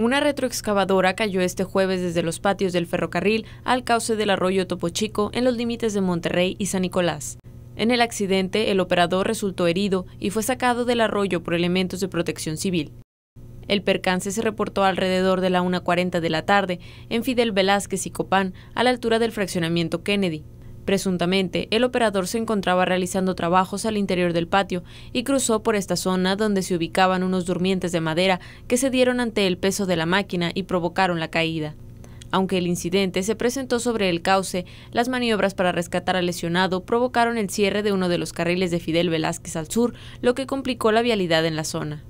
Una retroexcavadora cayó este jueves desde los patios del ferrocarril al cauce del arroyo Topo Chico en los límites de Monterrey y San Nicolás. En el accidente, el operador resultó herido y fue sacado del arroyo por elementos de protección civil. El percance se reportó alrededor de la 1.40 de la tarde en Fidel Velázquez y Copán, a la altura del fraccionamiento Kennedy. Presuntamente, el operador se encontraba realizando trabajos al interior del patio y cruzó por esta zona donde se ubicaban unos durmientes de madera que se dieron ante el peso de la máquina y provocaron la caída. Aunque el incidente se presentó sobre el cauce, las maniobras para rescatar al lesionado provocaron el cierre de uno de los carriles de Fidel Velázquez al sur, lo que complicó la vialidad en la zona.